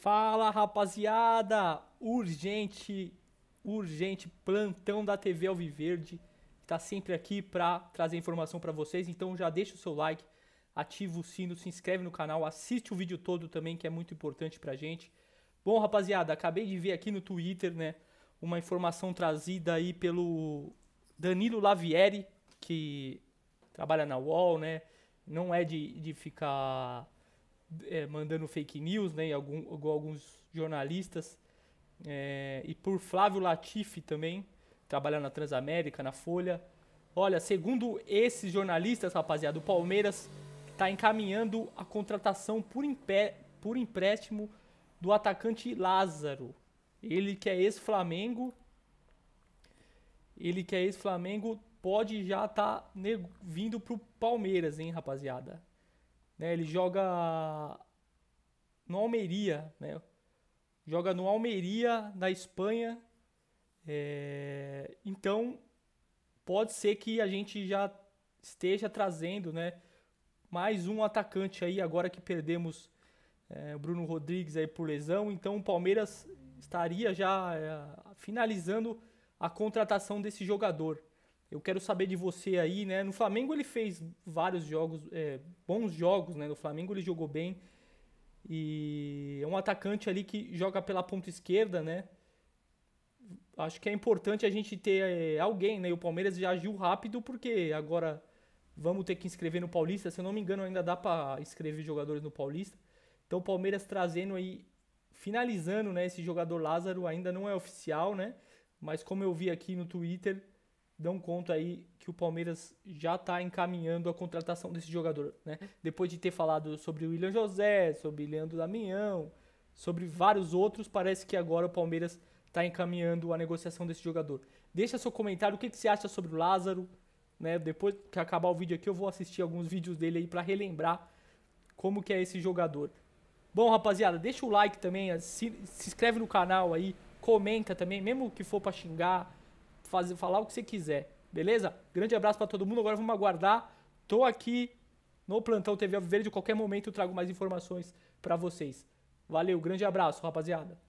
Fala rapaziada! Urgente, urgente plantão da TV Alviverde está sempre aqui para trazer informação para vocês. Então já deixa o seu like, ativa o sino, se inscreve no canal, assiste o vídeo todo também que é muito importante para gente. Bom rapaziada, acabei de ver aqui no Twitter, né, uma informação trazida aí pelo Danilo Lavieri que trabalha na UOL, né? Não é de, de ficar é, mandando fake news, né? Algum, alguns jornalistas. É, e por Flávio Latifi também, trabalhando na Transamérica, na Folha. Olha, segundo esses jornalistas, rapaziada, o Palmeiras está encaminhando a contratação por, por empréstimo do atacante Lázaro. Ele que é ex-Flamengo. Ele que é ex-Flamengo pode já estar tá vindo pro Palmeiras, hein, rapaziada? Né? Ele joga no Almeria, né? Joga no Almeria, na Espanha. É... Então, pode ser que a gente já esteja trazendo, né? Mais um atacante aí, agora que perdemos é, o Bruno Rodrigues aí por lesão. Então, o Palmeiras estaria já é, finalizando a contratação desse jogador. Eu quero saber de você aí, né? No Flamengo ele fez vários jogos, é, bons jogos, né? No Flamengo ele jogou bem. E é um atacante ali que joga pela ponta esquerda, né? Acho que é importante a gente ter é, alguém, né? E o Palmeiras já agiu rápido porque agora vamos ter que inscrever no Paulista. Se eu não me engano, ainda dá para inscrever jogadores no Paulista. Então o Palmeiras trazendo aí, finalizando, né? Esse jogador Lázaro ainda não é oficial, né? Mas como eu vi aqui no Twitter, dão conta aí que o Palmeiras já está encaminhando a contratação desse jogador, né? Depois de ter falado sobre o William José, sobre Leandro Damião, sobre vários outros, parece que agora o Palmeiras está encaminhando a negociação desse jogador. Deixa seu comentário, o que, que você acha sobre o Lázaro, né? Depois que acabar o vídeo aqui, eu vou assistir alguns vídeos dele aí para relembrar como que é esse jogador. Bom, rapaziada, deixa o like também, se, se inscreve no canal aí, comenta também, mesmo que for para xingar, fazer, falar o que você quiser. Beleza? Grande abraço para todo mundo. Agora vamos aguardar. Tô aqui no plantão TV Verde. Qualquer momento eu trago mais informações para vocês. Valeu, grande abraço, rapaziada.